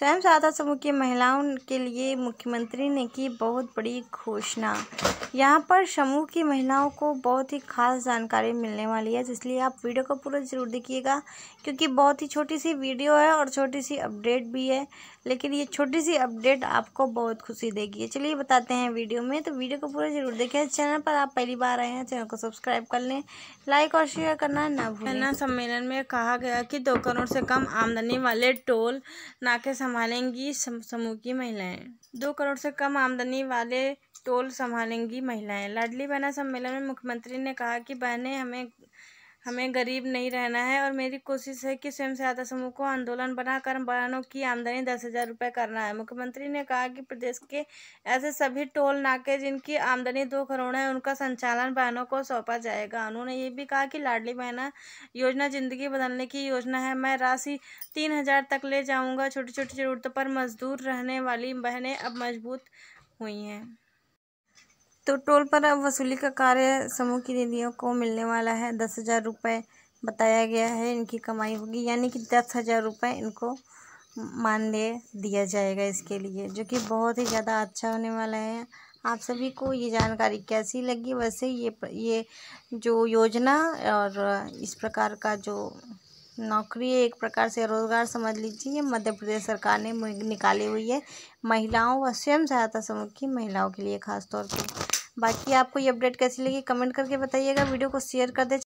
स्वयं सहायता समूह की महिलाओं के लिए मुख्यमंत्री ने की बहुत बड़ी घोषणा यहाँ पर समूह की महिलाओं को बहुत ही खास जानकारी मिलने वाली है इसलिए आप वीडियो को पूरा ज़रूर देखिएगा क्योंकि बहुत ही छोटी सी वीडियो है और छोटी सी अपडेट भी है लेकिन ये छोटी सी अपडेट आपको बहुत खुशी देगी चलिए बताते हैं वीडियो में तो वीडियो को पूरा ज़रूर देखें चैनल पर आप पहली बार आए हैं चैनल को सब्सक्राइब कर लें लाइक और शेयर करना ना भूलें सम्मेलन में कहा गया कि दो करोड़ से कम आमदनी वाले टोल नाके सम संभालेंगी समूह की महिलाएं दो करोड़ से कम आमदनी वाले टोल संभालेंगी महिलाएं लाडली बहना सम्मेलन में मुख्यमंत्री ने कहा कि बहनें हमें हमें गरीब नहीं रहना है और मेरी कोशिश है कि स्वयं सहायता समूह को आंदोलन बनाकर बयानों की आमदनी दस हज़ार रुपये करना है मुख्यमंत्री ने कहा कि प्रदेश के ऐसे सभी टोल नाके जिनकी आमदनी दो करोड़ है उनका संचालन बहनों को सौंपा जाएगा उन्होंने ये भी कहा कि लाडली बहना योजना ज़िंदगी बदलने की योजना है मैं राशि तीन हज़ार तक ले जाऊँगा छोटी छोटी ज़रूरतों पर मजदूर रहने वाली बहनें अब मजबूत हुई हैं तो टोल पर वसूली का कार्य समूह की दीदियों को मिलने वाला है दस हज़ार रुपये बताया गया है इनकी कमाई होगी यानी कि दस हज़ार रुपये इनको मानदेय दिया जाएगा इसके लिए जो कि बहुत ही ज़्यादा अच्छा होने वाला है आप सभी को ये जानकारी कैसी लगी वैसे ये ये जो योजना और इस प्रकार का जो नौकरी एक प्रकार से रोज़गार समझ लीजिए ये मध्य प्रदेश सरकार ने निकाली हुई है महिलाओं व स्वयं सहायता समूह की महिलाओं के लिए खास तौर पर बाकी आपको ये अपडेट कैसी लगी कमेंट करके बताइएगा वीडियो को शेयर कर दे